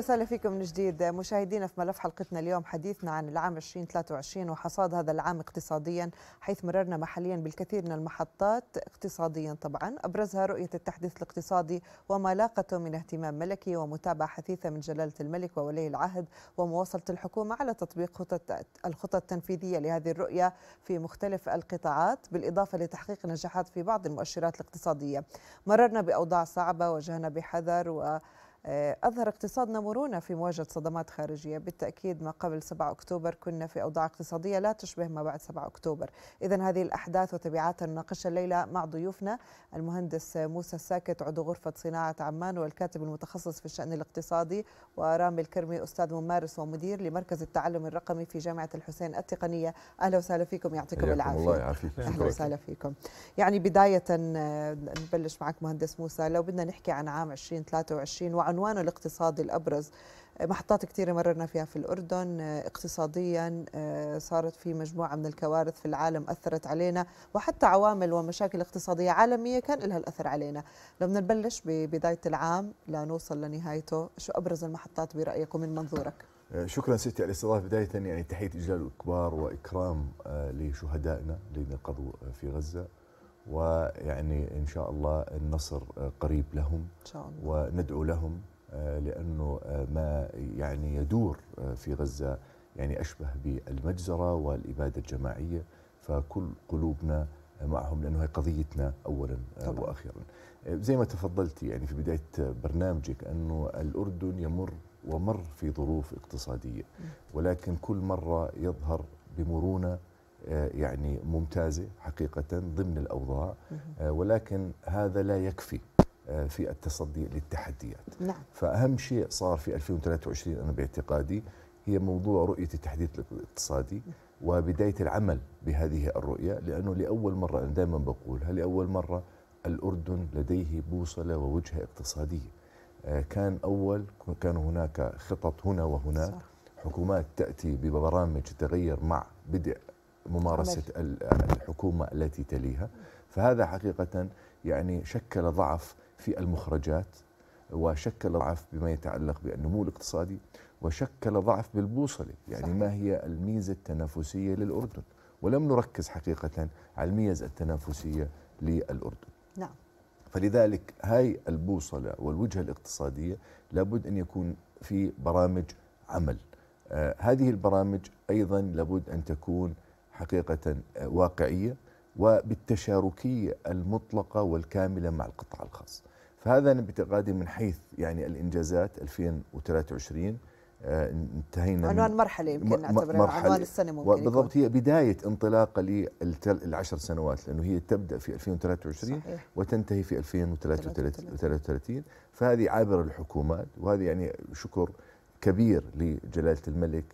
وسهلا فيكم من جديد مشاهدينا في ملف حلقتنا اليوم حديثنا عن العام 2023 وحصاد هذا العام اقتصاديا حيث مررنا محليا بالكثير من المحطات اقتصاديا طبعا ابرزها رؤيه التحديث الاقتصادي وما لاقته من اهتمام ملكي ومتابعه حثيثه من جلاله الملك وولي العهد ومواصله الحكومه على تطبيق خطط الخطط التنفيذيه لهذه الرؤيه في مختلف القطاعات بالاضافه لتحقيق نجاحات في بعض المؤشرات الاقتصاديه. مررنا باوضاع صعبه وجهنا بحذر و آه، أظهر اقتصادنا مرونة في مواجهة صدمات خارجية بالتأكيد ما قبل 7 أكتوبر كنا في أوضاع اقتصادية لا تشبه ما بعد 7 أكتوبر إذا هذه الأحداث وتبعاتها نناقشها الليلة مع ضيوفنا المهندس موسى الساكت عضو غرفة صناعة عمان والكاتب المتخصص في الشأن الاقتصادي ورامي الكرمي أستاذ ممارس ومدير لمركز التعلم الرقمي في جامعة الحسين التقنية أهلا وسهلا فيكم يعطيكم العافية الله يعافيك أهلا وسهلا فيكم يعني بداية آه، نبلش معك مهندس موسى لو بدنا نحكي عن عام 2023 وعن عنوانه الاقتصادي الأبرز آه، محطات كثيرة مررنا فيها في الأردن آه، اقتصاديا آه، صارت في مجموعة من الكوارث في العالم أثرت علينا وحتى عوامل ومشاكل اقتصادية عالمية كان لها الأثر علينا لو بدنا نبلش ببداية العام لنوصل لنهايته شو أبرز المحطات برأيك ومن منظورك؟ شكرا ستي على الاستضافه بدايه يعني تحيه اجلال الكبار واكرام لشهدائنا الذين قضوا في غزه ويعني ان شاء الله النصر قريب لهم إن شاء الله. وندعو لهم آه، لأنه آه، ما يعني يدور آه، في غزة يعني أشبه بالمجزرة والإبادة الجماعية فكل قلوبنا معهم لأنه هي قضيتنا أولا طبعا. وأخيرا زي ما تفضلت يعني في بداية برنامجك أنه الأردن يمر ومر في ظروف اقتصادية ولكن كل مرة يظهر بمرونة يعني ممتازة حقيقة ضمن الأوضاع ولكن هذا لا يكفي آه، في التصدي للتحديات نعم. فأهم شيء صار في 2023 أنا باعتقادي هي موضوع رؤية التحديث الاقتصادي وبداية العمل بهذه الرؤية لأنه لأول مرة أنا دائما بقولها لأول مرة الأردن لديه بوصلة ووجهة اقتصادية آه، كان أول كان هناك خطط هنا وهناك صح. حكومات تأتي ببرامج تتغير مع بدء ممارسة الحكومة التي تليها فهذا حقيقة يعني شكل ضعف في المخرجات وشكل ضعف بما يتعلق بالنمو الاقتصادي وشكل ضعف بالبوصله يعني صحيح. ما هي الميزه التنافسيه للاردن ولم نركز حقيقه على الميز التنافسيه للاردن نعم فلذلك هاي البوصله والوجهه الاقتصاديه لابد ان يكون في برامج عمل آه هذه البرامج ايضا لابد ان تكون حقيقه آه، واقعيه وبالتشاركية المطلقة والكاملة مع القطاع الخاص فهذا أنا باعتقادي من حيث يعني الإنجازات 2023 آه، انتهينا عنوان مرحله يمكن نعتبرها عنوان السنه ممكن بالضبط هي بدايه انطلاقه للعشر سنوات لانه هي تبدا في 2023 صحيح. وتنتهي في 2033 فهذه عابر الحكومات وهذا يعني شكر كبير لجلاله الملك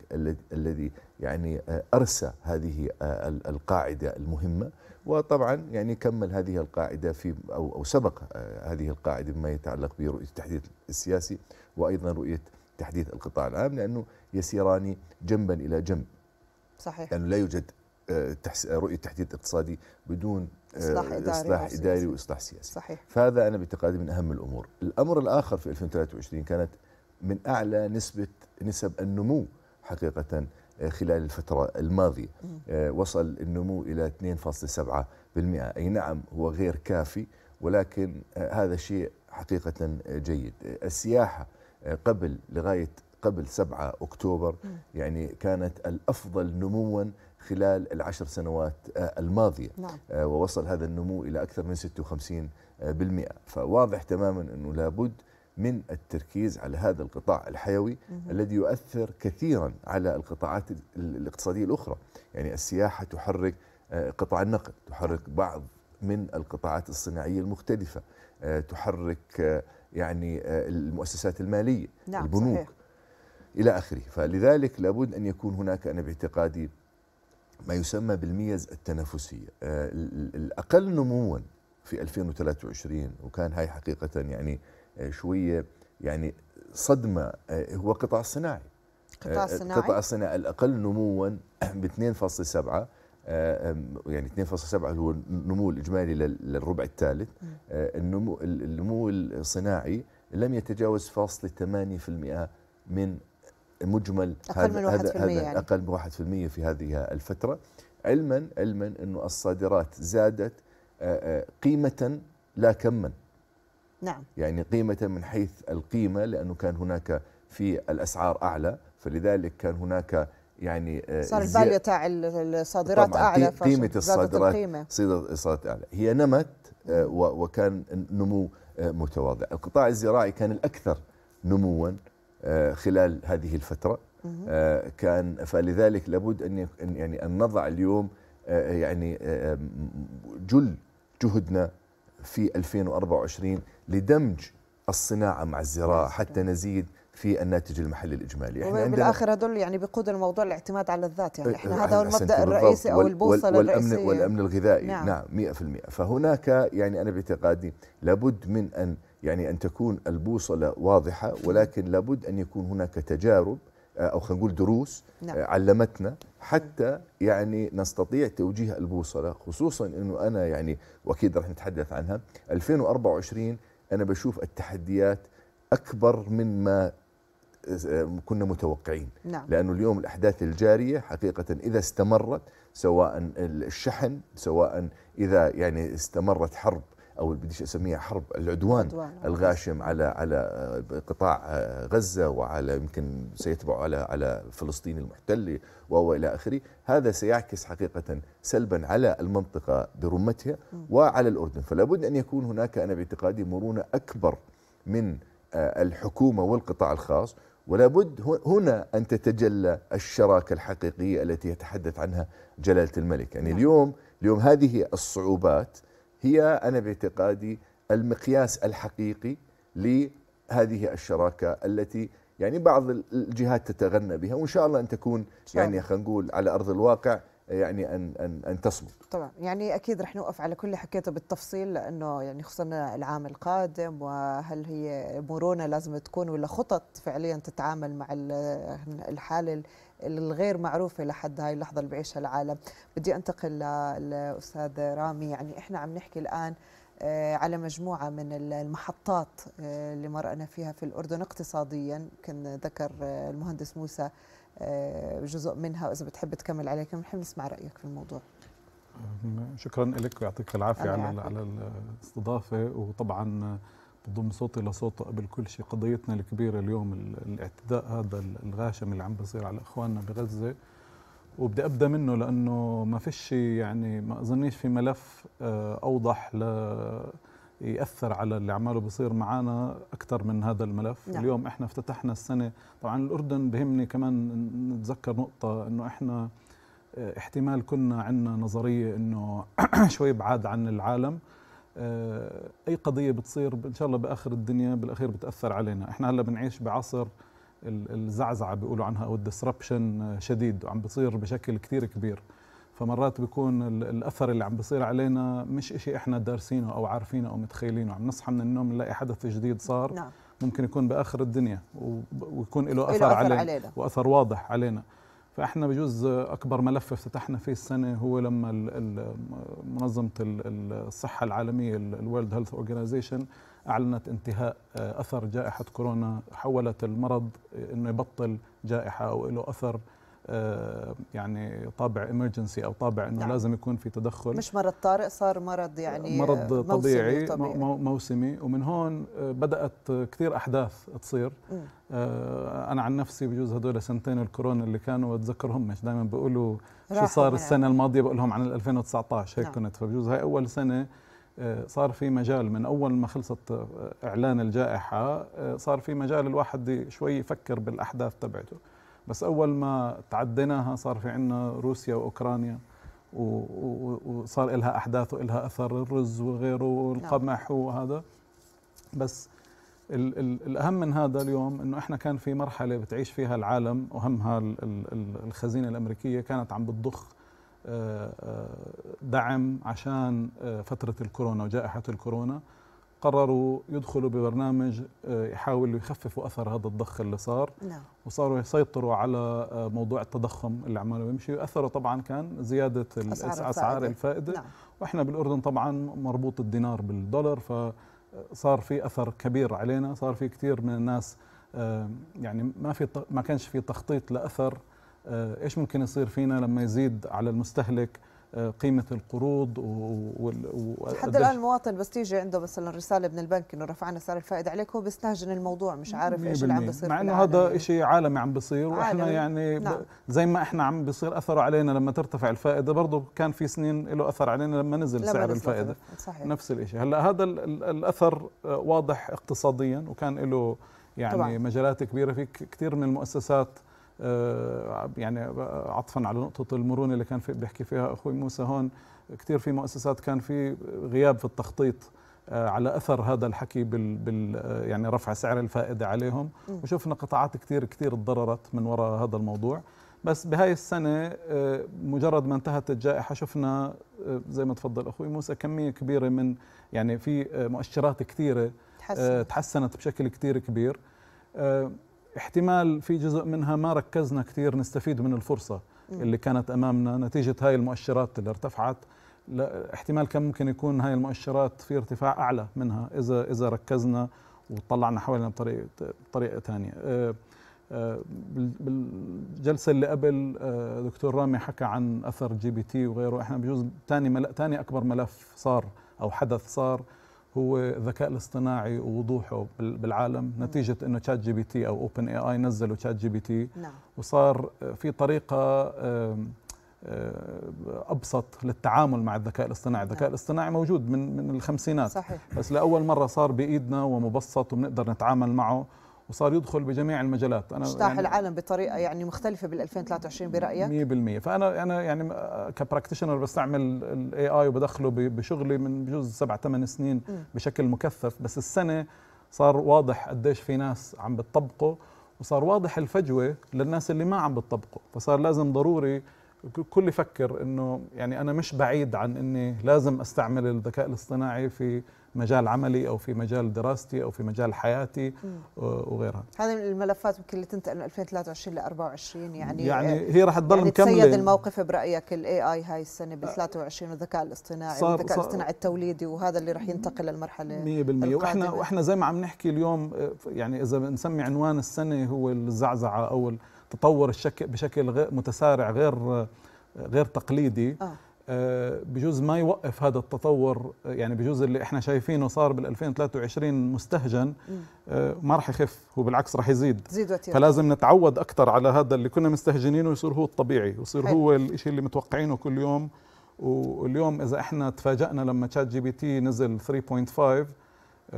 الذي يعني آه، ارسى هذه آه، القاعده المهمه وطبعا يعني كمل هذه القاعده في او او سبق آه، هذه القاعده بما يتعلق برؤيه التحديث السياسي وايضا رؤيه تحديث القطاع العام لانه يسيران جنبا الى جنب صحيح لانه لا يوجد آه، آه، رؤيه تحديث اقتصادي بدون اصلاح اداري, إصلاح إداري واصلاح سياسي صحيح فهذا انا باعتقادي من اهم الامور الامر الاخر في 2023 كانت من اعلى نسبه نسب النمو حقيقه آه، خلال الفترة الماضية آه، وصل النمو إلى 2.7% أي نعم هو غير كافي ولكن آه، هذا شيء حقيقة جيد السياحة قبل لغاية قبل 7 أكتوبر يعني كانت الأفضل نمواً خلال العشر سنوات الماضية نعم. ووصل هذا النمو إلى أكثر من 56% فواضح تماما أنه لابد من التركيز على هذا القطاع الحيوي مم. الذي يؤثر كثيرا على القطاعات الاقتصادية الأخرى يعني السياحة تحرك آه، قطاع النقل تحرك بعض من القطاعات الصناعية المختلفة آه، تحرك آه، يعني المؤسسات المالية نعم البنوك صحيح. إلى آخره فلذلك لابد أن يكون هناك أنا باعتقادي ما يسمى بالميز التنافسية الأقل نموا في 2023 وكان هاي حقيقة يعني آه، شويه يعني صدمه آه، هو قطاع الصناعي قطاع الصناعي آه، قطاع الصناعي الاقل نموا ب 2.7 يعني 2.7 هو النمو الاجمالي للربع الثالث النمو النمو الصناعي لم يتجاوز فاصل 8% من مجمل أقل من 1% هذا يعني. أقل من 1% في هذه الفترة علما علما أنه الصادرات زادت قيمة لا كما نعم يعني قيمة من حيث القيمة لأنه كان هناك في الأسعار أعلى فلذلك كان هناك يعني آه، صار الفاليو تاع الصادرات أعلى قيمة الصادرات الصادرات أعلى هي نمت آه، وكان نمو آه، متواضع القطاع الزراعي كان الأكثر نموا خلال هذه الفترة كان فلذلك لابد أن يعني أن نضع اليوم يعني جل جهدنا في 2024 لدمج الصناعة مع الزراعة حتى نزيد في الناتج المحلي الاجمالي احنا بالاخر هدول يعني بقود الموضوع الاعتماد على الذات يعني احنا هذا هو المبدا الرئيسي او البوصله وال والامن الرئيسيه والامن الغذائي نعم, نعم 100% فهناك يعني انا باعتقادي لابد من ان يعني ان تكون البوصله واضحه ولكن لابد ان يكون هناك تجارب او خلينا نقول دروس نعم. آه، علمتنا حتى يعني نستطيع توجيه البوصله خصوصا انه انا يعني واكيد رح نتحدث عنها 2024 انا بشوف التحديات اكبر من ما آه، كنا متوقعين نعم. لانه اليوم الاحداث الجاريه حقيقه اذا استمرت سواء الشحن سواء اذا يعني استمرت حرب او بديش اسميها حرب العدوان آه. الغاشم على على آه، قطاع آه، غزه وعلى يمكن سيتبع على على فلسطين المحتله والى اخره، هذا سيعكس حقيقه سلبا على المنطقه برمتها وعلى الاردن، فلا بد ان يكون هناك انا باعتقادي مرونه اكبر من الحكومه والقطاع الخاص ولا بد هنا أن تتجلى الشراكة الحقيقية التي يتحدث عنها جلالة الملك يعني نعم. اليوم اليوم هذه الصعوبات هي أنا باعتقادي المقياس الحقيقي لهذه الشراكة التي يعني بعض الجهات تتغنى بها وإن شاء الله أن تكون شاء يعني خلينا نقول على أرض الواقع يعني ان ان ان تصمد طبعا يعني اكيد رح نوقف على كل حكيته بالتفصيل لانه يعني خصوصا العام القادم وهل هي مرونه لازم تكون ولا خطط فعليا تتعامل مع الحاله الغير معروفه لحد هاي اللحظه اللي بعيشها العالم بدي انتقل للاستاذ رامي يعني احنا عم نحكي الان آه، على مجموعة من المحطات آه، اللي مرقنا فيها في الأردن اقتصاديا كان ذكر آه، المهندس موسى جزء منها وإذا بتحب تكمل عليك نحب نسمع رأيك في الموضوع شكرا لك ويعطيك العافية على, على الاستضافة وطبعا بضم صوتي لصوته قبل كل شيء قضيتنا الكبيره اليوم الاعتداء هذا الغاشم اللي عم بيصير على اخواننا بغزه وبدي ابدا منه لانه ما فيش يعني ما اظنيش في ملف آه، اوضح ل ياثر على اللي عماله بصير معنا اكثر من هذا الملف نعم. اليوم احنا افتتحنا السنه طبعا الاردن بهمني كمان نتذكر نقطه انه احنا آه، احتمال كنا عندنا نظريه انه شوي بعاد عن العالم آه، اي قضيه بتصير ان شاء الله باخر الدنيا بالاخير بتاثر علينا احنا هلا بنعيش بعصر الزعزعه بيقولوا عنها او الدسربشن شديد وعم بصير بشكل كثير كبير فمرات بيكون الاثر اللي عم بصير علينا مش إشي احنا دارسينه او عارفينه او متخيلينه عم نصحى من النوم نلاقي حدث جديد صار نعم. ممكن يكون باخر الدنيا ويكون له اثر, أثر علينا, علينا واثر واضح علينا فاحنا بجوز اكبر ملف افتتحنا فيه السنه هو لما منظمه الصحه العالميه الورلد هيلث اورجانيزيشن اعلنت انتهاء آه، اثر جائحه كورونا حولت المرض آه، انه يبطل جائحه او له اثر آه، يعني طابع امرجنسي او طابع انه نعم. لازم يكون في تدخل مش مرض طارئ صار مرض يعني مرض طبيعي, طبيعي. موسمي ومن هون آه، بدات كثير احداث تصير م. آه، انا عن نفسي بجوز هدول سنتين الكورونا اللي كانوا اتذكرهم مش دائما بيقولوا شو صار السنه الماضيه بقول لهم عن 2019 هيك نعم. كنت فبجوز هاي اول سنه صار في مجال من اول ما خلصت اعلان الجائحه صار في مجال الواحد شوي يفكر بالاحداث تبعته بس اول ما تعديناها صار في عندنا روسيا واوكرانيا وصار لها احداث ولها اثر الرز وغيره والقمح نعم. وهذا بس الـ الـ الاهم من هذا اليوم انه احنا كان في مرحله بتعيش فيها العالم وهمها الخزينه الامريكيه كانت عم بتضخ آه، آه، دعم عشان آه، فتره الكورونا وجائحه الكورونا قرروا يدخلوا ببرنامج آه، يحاولوا يخففوا اثر هذا الضخ اللي صار نعم. وصاروا يسيطروا على آه، موضوع التضخم اللي عماله بيمشي واثره طبعا كان زياده اسعار, أسعار الفائده نعم. واحنا بالاردن طبعا مربوط الدينار بالدولار فصار آه، في اثر كبير علينا صار في كثير من الناس يعني ما في ما كانش في تخطيط لاثر ايش ممكن يصير فينا لما يزيد على المستهلك قيمه القروض وال لحد الان المواطن بس تيجي عنده مثلا رساله من البنك انه رفعنا سعر الفائده عليك هو بيستهجن الموضوع مش عارف ايش اللي عم بيصير مع انه هذا يعني. شيء عالمي عم بيصير واحنا يعني نعم. زي ما احنا عم بيصير اثره علينا لما ترتفع الفائده برضه كان في سنين له اثر علينا لما نزل سعر الفائده صحيح. نفس الشيء هلا هذا الاثر واضح اقتصاديا وكان له يعني طبعا. مجالات كبيره في كثير من المؤسسات آه، يعني آه، عطفا على نقطه المرونه اللي كان في بيحكي فيها اخوي موسى هون كثير في مؤسسات كان في غياب في التخطيط آه، على اثر هذا الحكي بال, بال يعني رفع سعر الفائده عليهم وشفنا قطاعات كثير كثير تضررت من وراء هذا الموضوع بس بهاي السنة مجرد ما انتهت الجائحة شفنا زي ما تفضل أخوي موسى كمية كبيرة من يعني في مؤشرات كثيرة تحسنت, تحسنت بشكل كثير كبير احتمال في جزء منها ما ركزنا كثير نستفيد من الفرصة اللي كانت أمامنا نتيجة هاي المؤشرات اللي ارتفعت لا احتمال كان ممكن يكون هاي المؤشرات في ارتفاع أعلى منها إذا إذا ركزنا وطلعنا حوالينا بطريقة بطريقة ثانية آه، آه، بالجلسة اللي قبل آه، دكتور رامي حكى عن أثر جي بي تي وغيره احنا بجوز ثاني ثاني أكبر ملف صار أو حدث صار هو الذكاء الاصطناعي ووضوحه بالعالم نتيجه انه تشات جي بي تي او اوبن اي اي نزلوا تشات جي بي تي نعم. وصار في طريقه ابسط للتعامل مع الذكاء الاصطناعي، الذكاء نعم. الاصطناعي موجود من من الخمسينات صحيح. بس لاول مره صار بايدنا ومبسط وبنقدر نتعامل معه وصار يدخل بجميع المجالات انا اجتاح يعني العالم بطريقه يعني مختلفه بال 2023 برايك 100% فانا انا يعني, يعني كبراكتيشنر بستعمل الاي اي وبدخله بشغلي من بجوز سبع ثمان سنين م. بشكل مكثف بس السنه صار واضح قديش في ناس عم بتطبقه وصار واضح الفجوه للناس اللي ما عم بتطبقه فصار لازم ضروري كل يفكر انه يعني انا مش بعيد عن اني لازم استعمل الذكاء الاصطناعي في مجال عملي او في مجال دراستي او في مجال حياتي وغيرها هذه الملفات يمكن اللي تنتقل من 2023 ل 24 يعني يعني هي راح تضل يعني مكمله تسيد الموقف برايك الاي اي هاي السنه ب 23 والذكاء الاصطناعي والذكاء الاصطناعي التوليدي وهذا اللي راح ينتقل للمرحله 100% واحنا واحنا زي ما عم نحكي اليوم آه، يعني اذا بنسمي عنوان السنه هو الزعزعه او التطور الشك بشكل غير متسارع غير آه، غير تقليدي آه. آه، بجوز ما يوقف هذا التطور آه، يعني بجوز اللي احنا شايفينه صار بال 2023 مستهجن آه، ما راح يخف هو بالعكس راح يزيد زيد وتير. فلازم نتعود اكثر على هذا اللي كنا مستهجنينه يصير هو الطبيعي ويصير هو الشيء اللي متوقعينه كل يوم واليوم اذا احنا تفاجئنا لما تشات جي بي تي نزل 3.5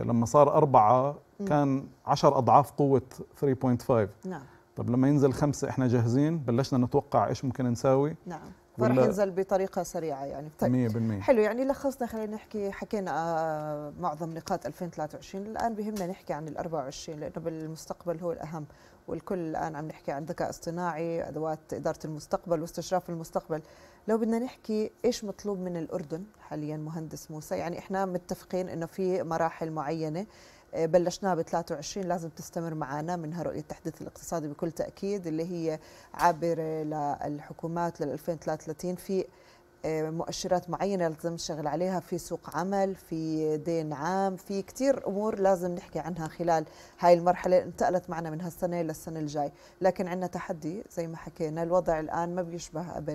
لما صار أربعة كان 10 أضعاف قوة 3.5 نعم طب لما ينزل خمسة إحنا جاهزين بلشنا نتوقع إيش ممكن نساوي نعم فرح ينزل بطريقه سريعه يعني طيب 100% حلو يعني لخصنا خلينا نحكي حكينا آه، معظم نقاط 2023 الان بهمنا نحكي عن ال 24 لانه بالمستقبل هو الاهم والكل الان عم نحكي عن ذكاء اصطناعي ادوات اداره المستقبل واستشراف المستقبل لو بدنا نحكي ايش مطلوب من الاردن حاليا مهندس موسى يعني احنا متفقين انه في مراحل معينه بلشناه ب 23 لازم تستمر معنا منها رؤية التحديث الاقتصادي بكل تأكيد اللي هي عابرة للحكومات لل 2033 في آه، مؤشرات معينة لازم نشتغل عليها في سوق عمل في دين عام في كتير أمور لازم نحكي عنها خلال هاي المرحلة انتقلت معنا من هالسنة للسنة الجاي لكن عندنا تحدي زي ما حكينا الوضع الآن ما بيشبه قبل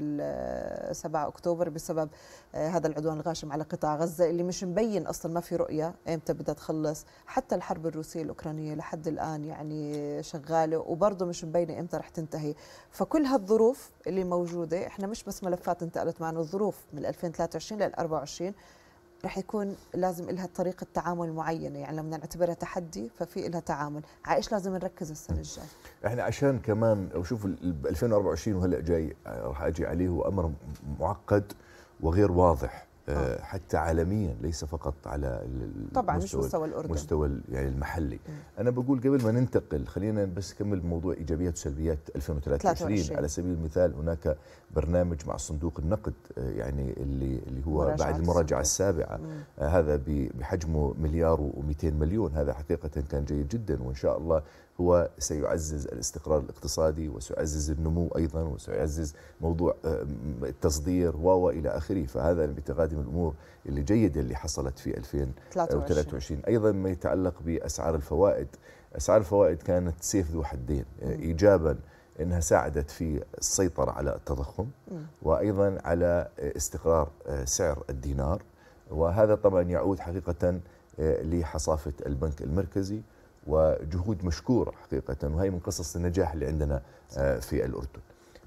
7 آه، أكتوبر بسبب آه، هذا العدوان الغاشم على قطاع غزة اللي مش مبين أصلا ما في رؤية إمتى بدها تخلص حتى الحرب الروسية الأوكرانية لحد الآن يعني شغالة وبرضه مش مبينة إمتى رح تنتهي فكل هالظروف اللي موجودة إحنا مش بس ملفات انتقلت معنا الظروف الظروف من 2023 لل 24 رح يكون لازم لها طريقة تعامل معينة يعني لما نعتبرها تحدي ففي لها تعامل على ايش لازم نركز السنة الجاية احنا عشان كمان وشوف 2024 وهلا جاي آه، راح اجي عليه هو امر معقد وغير واضح آه، آه. حتى عالميا ليس فقط على طبعا مش مستوى الاردن مستوى يعني المحلي انا بقول قبل ما ننتقل خلينا بس نكمل موضوع ايجابيات وسلبيات 2023 على سبيل المثال هناك برنامج مع صندوق النقد آه، يعني اللي اللي هو بعد المراجعه السابعه هذا بحجمه مليار و200 مليون هذا حقيقه كان جيد جدا وان شاء الله هو سيعزز الاستقرار الاقتصادي وسيعزز النمو أيضا وسيعزز موضوع آه، التصدير و وإلى آخره فهذا أنا باعتقادي من الأمور اللي جيدة اللي حصلت في 2023 أيضا ما يتعلق بأسعار الفوائد أسعار الفوائد كانت سيف ذو حدين آه، إيجابا انها ساعدت في السيطره على التضخم وايضا على آه، استقرار سعر الدينار وهذا طبعا يعود حقيقه لحصافه البنك المركزي وجهود مشكورة حقيقة وهي من قصص النجاح اللي عندنا آه، في الأردن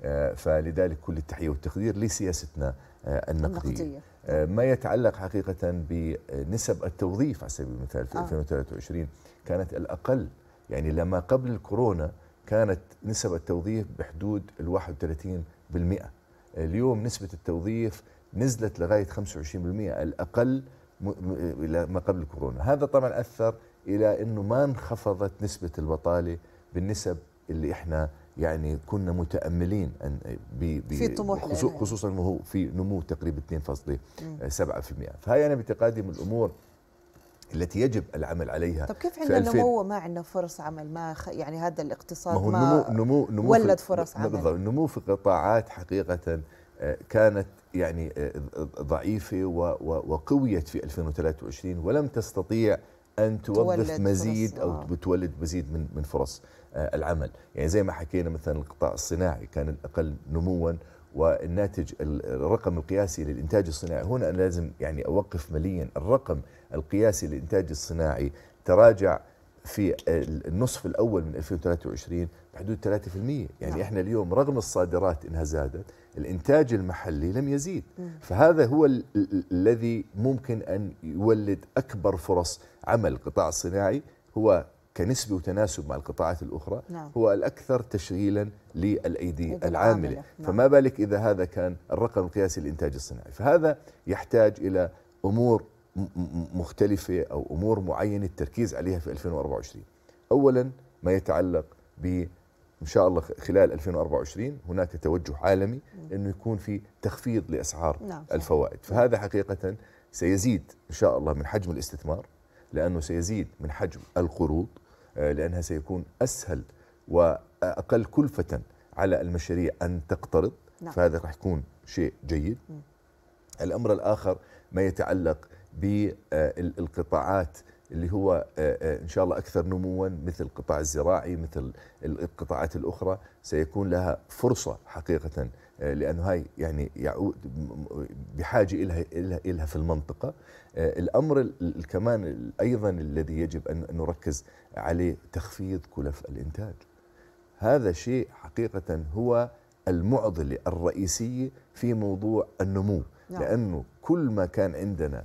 آه، فلذلك كل التحية والتقدير لسياستنا آه، النقدية ما يتعلق حقيقة بنسب التوظيف على سبيل المثال في آه. 2023 كانت الأقل يعني لما قبل الكورونا كانت نسب التوظيف بحدود ال 31% اليوم نسبة التوظيف نزلت لغاية 25% الأقل ما قبل الكورونا هذا طبعا أثر الى انه ما انخفضت نسبه البطاله بالنسب اللي احنا يعني كنا متاملين ان بي بي في طموح إيه. خصوصا انه هو في نمو تقريبا 2.7% فهي انا باعتقادي من الامور التي يجب العمل عليها طب كيف عندنا نمو وما عندنا فرص عمل ما خ... يعني هذا الاقتصاد ما, هو ما نمو نمو ولد فرص عمل بالضبط النمو في قطاعات حقيقه آه، كانت يعني آه، ضعيفه و... و... وقويت في 2023 ولم تستطيع ان توظف مزيد او آه. بتولد مزيد من من فرص آه، العمل يعني زي ما حكينا مثلا القطاع الصناعي كان الاقل نموا والناتج الرقم القياسي للانتاج الصناعي هنا انا لازم يعني اوقف مليا الرقم القياسي للانتاج الصناعي تراجع في النصف الاول من 2023 بحدود 3% يعني نعم. احنا اليوم رغم الصادرات انها زادت الإنتاج المحلي لم يزيد فهذا هو ال ال الذي ممكن أن يولد أكبر فرص عمل القطاع الصناعي هو كنسبة وتناسب مع القطاعات الأخرى نعم. هو الأكثر تشغيلا للأيدي العاملة نعم. فما بالك إذا هذا كان الرقم القياسي للإنتاج الصناعي فهذا يحتاج إلى أمور مختلفة أو أمور معينة التركيز عليها في 2024 أولا ما يتعلق بالتعليم ان شاء الله خلال 2024 هناك توجه عالمي انه يكون في تخفيض لاسعار نعم. الفوائد فهذا حقيقه سيزيد ان شاء الله من حجم الاستثمار لانه سيزيد من حجم القروض آه، لانها سيكون اسهل واقل كلفه على المشاريع ان تقترض نعم. فهذا راح يكون شيء جيد الامر الاخر ما يتعلق بالقطاعات اللي هو آه، آه، ان شاء الله اكثر نموا مثل القطاع الزراعي مثل القطاعات الاخرى سيكون لها فرصه حقيقه آه، لانه هاي يعني يعود بحاجه الها الها في المنطقه الامر كمان ايضا الذي يجب ان نركز عليه تخفيض كلف الانتاج هذا شيء حقيقه هو المعضله الرئيسيه في موضوع النمو نعم. لانه كل ما كان عندنا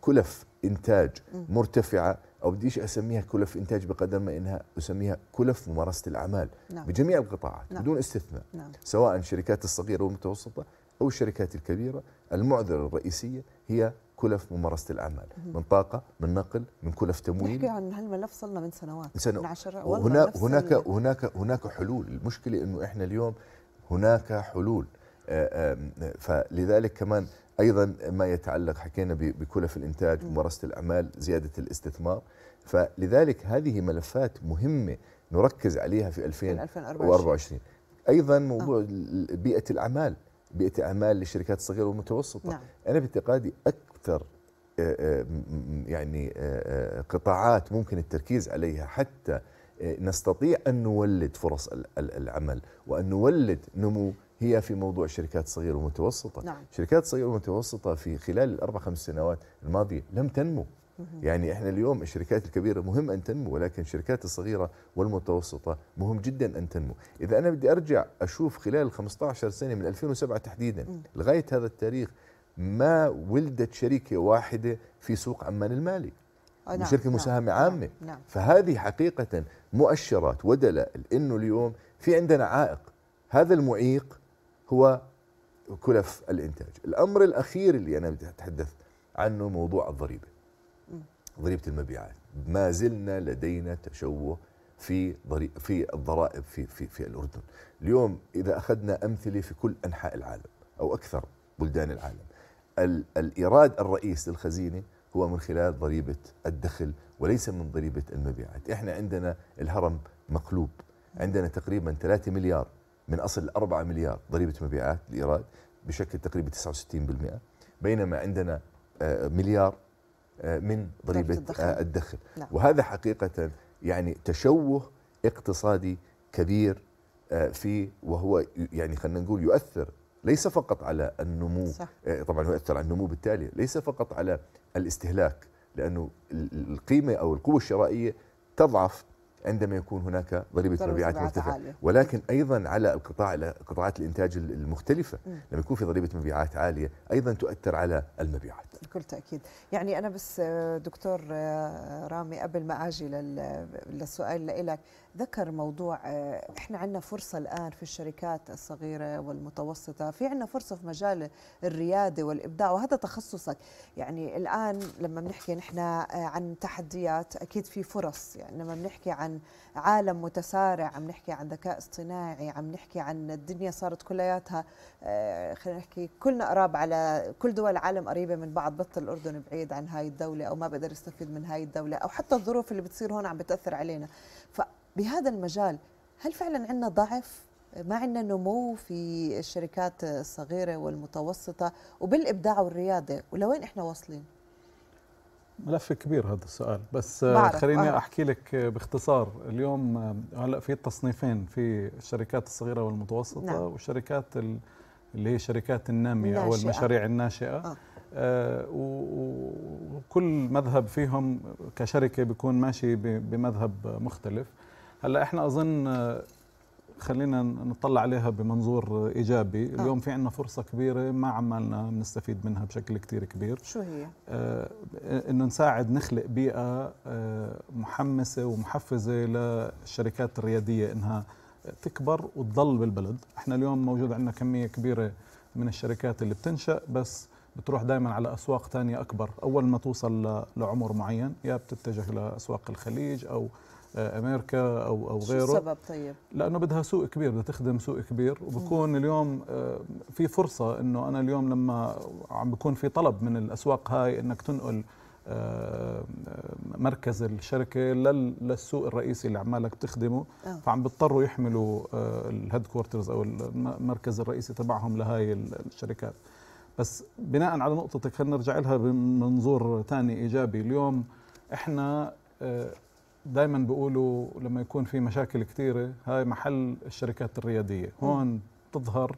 كلف انتاج مرتفعه او بديش اسميها كلف انتاج بقدر ما انها اسميها كلف ممارسه الاعمال نعم. بجميع القطاعات نعم. بدون استثناء نعم. سواء الشركات الصغيره والمتوسطه او الشركات الكبيره المعضله الرئيسيه هي كلف ممارسه الاعمال من طاقه من نقل من كلف تمويل نحكي عن هالملف صلنا من سنوات من, سنو... من عشر وهنا هناك هناك هناك حلول المشكله انه احنا اليوم هناك حلول آه، فلذلك كمان ايضا ما يتعلق حكينا بكلف الانتاج وممارسه الاعمال زياده الاستثمار فلذلك هذه ملفات مهمه نركز عليها في 2024 ايضا موضوع آه. بيئه الاعمال بيئه الاعمال للشركات الصغيره والمتوسطه نعم. انا باعتقادي اكثر آه، آه، يعني آه، قطاعات ممكن التركيز عليها حتى نستطيع ان نولد فرص العمل وان نولد نمو هي في موضوع الشركات الصغيره والمتوسطه نعم. شركات صغيرة ومتوسطة في خلال الأربع خمس سنوات الماضية لم تنمو يعني احنا اليوم الشركات الكبيره مهم ان تنمو ولكن الشركات الصغيره والمتوسطه مهم جدا ان تنمو، اذا انا بدي ارجع اشوف خلال 15 سنه من 2007 تحديدا لغايه هذا التاريخ ما ولدت شركه واحده في سوق عمان المالي. آه، نعم شركه نعم، مساهمه نعم، عامه نعم نعم فهذه حقيقه مؤشرات ودلائل انه اليوم في عندنا عائق، هذا المعيق هو كلف الانتاج الامر الاخير اللي انا بدي اتحدث عنه موضوع الضريبه ضريبه المبيعات ما زلنا لدينا تشوه في في الضرائب في في في الاردن اليوم اذا اخذنا امثله في كل انحاء العالم او اكثر بلدان العالم الايراد الرئيس للخزينه هو من خلال ضريبه الدخل وليس من ضريبه المبيعات احنا عندنا الهرم مقلوب عندنا تقريبا 3 مليار من أصل 4 مليار ضريبة مبيعات الإيراد بشكل تقريبا 69% بينما عندنا آه، مليار آه، من ضريبة الدخل, آه، الدخل. نعم. وهذا حقيقة يعني تشوه اقتصادي كبير في وهو يعني خلينا نقول يؤثر ليس فقط على النمو صح. طبعا هو يؤثر على النمو بالتالي ليس فقط على الاستهلاك لانه القيمه او القوه الشرائيه تضعف عندما يكون هناك ضريبه مبيعات مرتفعه ولكن ايضا على القطاع قطاعات الانتاج المختلفه م. لما يكون في ضريبه مبيعات عاليه ايضا تؤثر على المبيعات بكل تاكيد يعني انا بس آه، دكتور آه، رامي قبل ما اجي للسؤال لك ذكر موضوع آه، احنا عندنا فرصه الان في الشركات الصغيره والمتوسطه في عندنا فرصه في مجال الرياده والابداع وهذا تخصصك يعني الان لما بنحكي نحن آه، عن تحديات اكيد في فرص يعني لما بنحكي عن عالم متسارع عم نحكي عن ذكاء اصطناعي عم نحكي عن الدنيا صارت كلياتها آه، خلينا نحكي كلنا قراب على كل دول العالم قريبه من بعض بطل الاردن بعيد عن هاي الدوله او ما بقدر يستفيد من هاي الدوله او حتى الظروف اللي بتصير هون عم بتاثر علينا ف بهذا المجال هل فعلا عندنا ضعف ما عندنا نمو في الشركات الصغيره والمتوسطه وبالابداع والرياده ولوين احنا واصلين ملف كبير هذا السؤال بس خليني احكي لك باختصار اليوم آه، هلا في تصنيفين في الشركات الصغيره والمتوسطه نعم. والشركات اللي هي شركات الناميه او المشاريع الناشئه آه. آه وكل مذهب فيهم كشركه بيكون ماشي بمذهب مختلف هلا احنا اظن آه، خلينا نطلع عليها بمنظور ايجابي آه. اليوم في عندنا فرصه كبيره ما عمالنا نستفيد منها بشكل كثير كبير شو هي آه انه نساعد نخلق بيئه آه محمسه ومحفزه للشركات الرياديه انها تكبر وتضل بالبلد احنا اليوم موجود عندنا كميه كبيره من الشركات اللي بتنشا بس بتروح دائما على اسواق ثانيه اكبر اول ما توصل لعمر معين يا بتتجه لاسواق الخليج او آه، امريكا او او غيره شو السبب طيب؟ لانه بدها سوق كبير بدها تخدم سوق كبير وبكون اليوم آه، في فرصه انه انا اليوم لما عم بكون في طلب من الاسواق هاي انك تنقل آه، مركز الشركه للسوق الرئيسي اللي عمالك تخدمه فعم بيضطروا يحملوا الهيد كوارترز او المركز الرئيسي تبعهم لهاي الشركات بس بناء على نقطتك خلينا نرجع لها بمنظور ثاني ايجابي اليوم احنا دائما بيقولوا لما يكون في مشاكل كثيره هاي محل الشركات الرياديه هون تظهر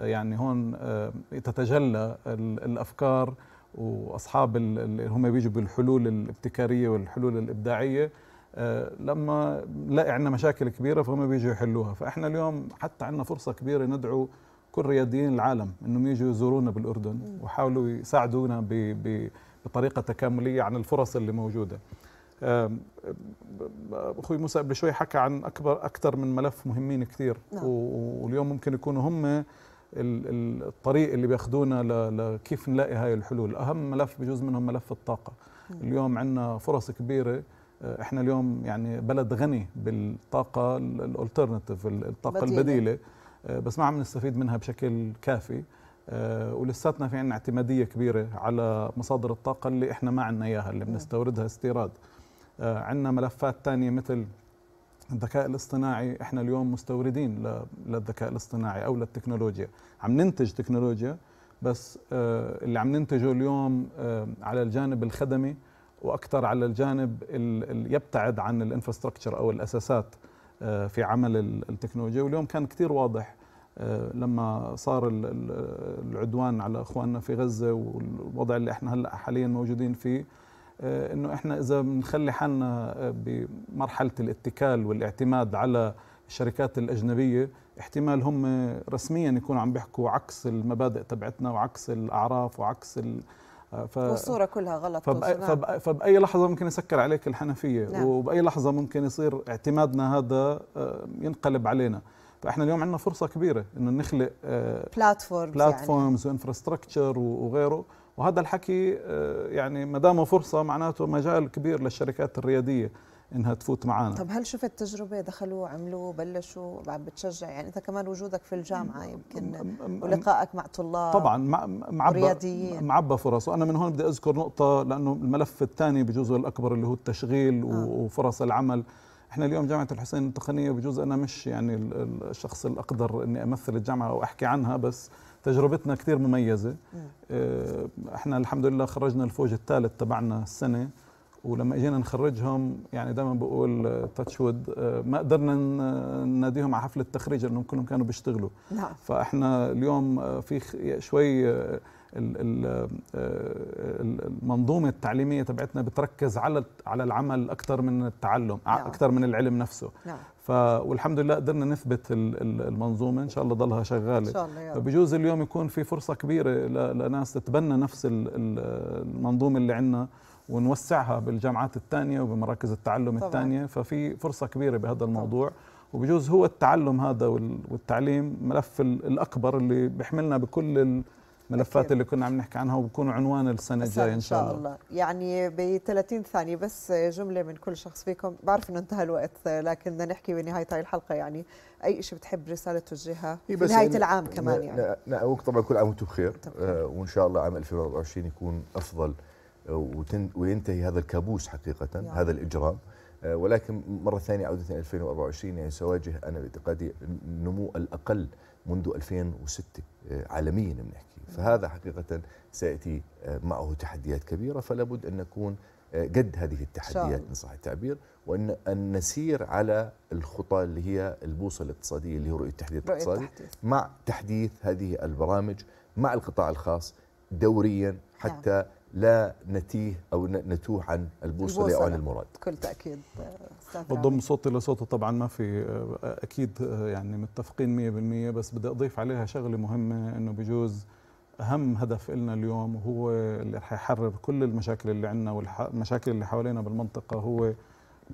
يعني هون آه، تتجلى الافكار واصحاب اللي هم بيجوا بالحلول الابتكاريه والحلول الابداعيه آه، لما نلاقي عندنا مشاكل كبيره فهم بيجوا يحلوها فاحنا اليوم حتى عندنا فرصه كبيره ندعو كل رياديين العالم انهم يجوا يزورونا بالاردن ويحاولوا يساعدونا بطريقه تكامليه عن الفرص اللي موجوده اخوي موسى قبل شوي حكى عن اكبر اكثر من ملف مهمين كثير نعم. واليوم ممكن يكونوا هم الطريق اللي بياخذونا لكيف نلاقي هاي الحلول اهم ملف بجوز منهم ملف الطاقه نعم. اليوم عندنا فرص كبيره آه، احنا اليوم يعني بلد غني بالطاقه الالترناتيف الطاقه بديلة. البديله آه، بس ما عم نستفيد منها بشكل كافي آه، ولساتنا في عندنا اعتماديه كبيره على مصادر الطاقه اللي احنا ما عندنا اياها اللي نعم. بنستوردها استيراد آه، عندنا ملفات ثانيه مثل الذكاء الاصطناعي احنا اليوم مستوردين للذكاء الاصطناعي او للتكنولوجيا عم ننتج تكنولوجيا بس آه، اللي عم ننتجه اليوم آه، على الجانب الخدمي واكثر على الجانب اللي يبتعد عن الانفراستراكشر او الاساسات في عمل التكنولوجيا واليوم كان كثير واضح لما صار العدوان على اخواننا في غزه والوضع اللي احنا هلا حاليا موجودين فيه آه، انه احنا اذا بنخلي حالنا آه، بمرحله الاتكال والاعتماد على الشركات الاجنبيه احتمال هم رسميا يكونوا عم بيحكوا عكس المبادئ تبعتنا وعكس الاعراف وعكس ال... آه، ف... والصورة كلها غلط فبأي, نعم. فبأي, لحظة ممكن يسكر عليك الحنفية نعم. وبأي لحظة ممكن يصير اعتمادنا هذا ينقلب علينا فاحنا اليوم عندنا فرصة كبيرة انه نخلق بلاتفورمز بلاتفورمز يعني. وانفراستراكشر وغيره وهذا الحكي آه، يعني ما دام فرصه معناته مجال كبير للشركات الرياديه انها تفوت معنا طب هل شفت تجربه دخلوا عملوه بلشوا عم بتشجع يعني انت كمان وجودك في الجامعه يمكن ولقائك مع طلاب طبعا معبى معبى فرص وانا من هون بدي اذكر نقطه لانه الملف الثاني بجزء الاكبر اللي هو التشغيل آه. وفرص العمل احنا اليوم جامعه الحسين التقنيه بجوز انا مش يعني الشخص الاقدر اني امثل الجامعه او احكي عنها بس تجربتنا كثير مميزه آه، احنا الحمد لله خرجنا الفوج الثالث تبعنا السنه ولما اجينا نخرجهم يعني دائما بقول تاتش آه، وود آه، ما قدرنا نناديهم على حفله التخريج لانهم كلهم كانوا بيشتغلوا نعم. فاحنا اليوم في شوي آه، المنظومه التعليميه تبعتنا بتركز على على العمل اكثر من التعلم نعم. اكثر من العلم نفسه نعم. ف والحمد لله قدرنا نثبت المنظومه ان شاء الله ضلها شغاله ان شاء الله يا بجوز اليوم يكون في فرصه كبيره لناس تتبنى نفس المنظومه اللي عندنا ونوسعها بالجامعات الثانيه وبمراكز التعلم الثانيه ففي فرصه كبيره بهذا الموضوع طبعا. وبجوز هو التعلم هذا والتعليم ملف الاكبر اللي بيحملنا بكل ملفات اللي كنا عم نحكي عنها وبكون عنوان السنه الجايه ان شاء الله. الله يعني ب 30 ثانيه بس جمله من كل شخص فيكم بعرف انه انتهى الوقت لكن بدنا نحكي بنهايه هاي الحلقه يعني اي شيء بتحب رساله توجهها في نهايه يعني العام كمان يعني لا طبعا كل عام وانتم بخير آه وان شاء الله عام 2024 يكون افضل آه، وتن وينتهي هذا الكابوس حقيقه يعني. هذا الاجرام آه ولكن مره ثانيه عوده 2024 يعني سواجه انا باعتقادي النمو الاقل منذ 2006 آه، عالميا بنحكي فهذا حقيقة سيأتي آه، معه تحديات كبيرة فلا بد أن نكون آه، قد هذه التحديات إن صح التعبير وأن أن نسير على الخطى اللي هي البوصلة الاقتصادية اللي هي رؤية التحديث الاقتصادي مع تحديث هذه البرامج مع القطاع الخاص دوريا نعم. حتى لا نتيه أو نتوه عن البوصلة, البوصلة أو عن المراد بكل تأكيد بتضم صوتي لصوته طبعا ما في آه، اكيد آه، يعني متفقين 100% بس بدي اضيف عليها شغله مهمه انه بجوز اهم هدف لنا اليوم وهو اللي رح يحرر كل المشاكل اللي عندنا والمشاكل اللي حوالينا بالمنطقه هو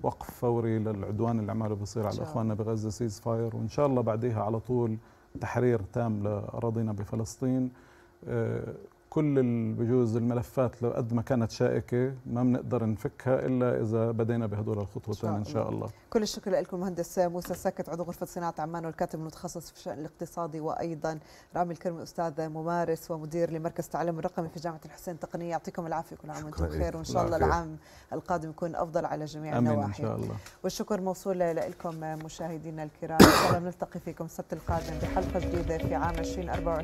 وقف فوري للعدوان اللي عماله بيصير على اخواننا بغزه سيز فاير وان شاء الله بعديها على طول تحرير تام لاراضينا بفلسطين آه، كل بجوز الملفات لو قد ما كانت شائكه ما بنقدر نفكها الا اذا بدينا بهدول الخطوتين ان شاء الله كل الشكر لكم مهندس موسى السكت عضو غرفه صناعه عمان والكاتب المتخصص في الشان الاقتصادي وايضا رامي الكرمي استاذ ممارس ومدير لمركز التعلم الرقمي في جامعه الحسين التقنيه يعطيكم العافيه كل عام وانتم بخير وان شاء الله العام القادم يكون افضل على جميع أمين النواحي ان شاء الله والشكر موصول لكم مشاهدينا الكرام ان شاء الله نلتقي فيكم السبت القادم بحلقه جديده في عام 2024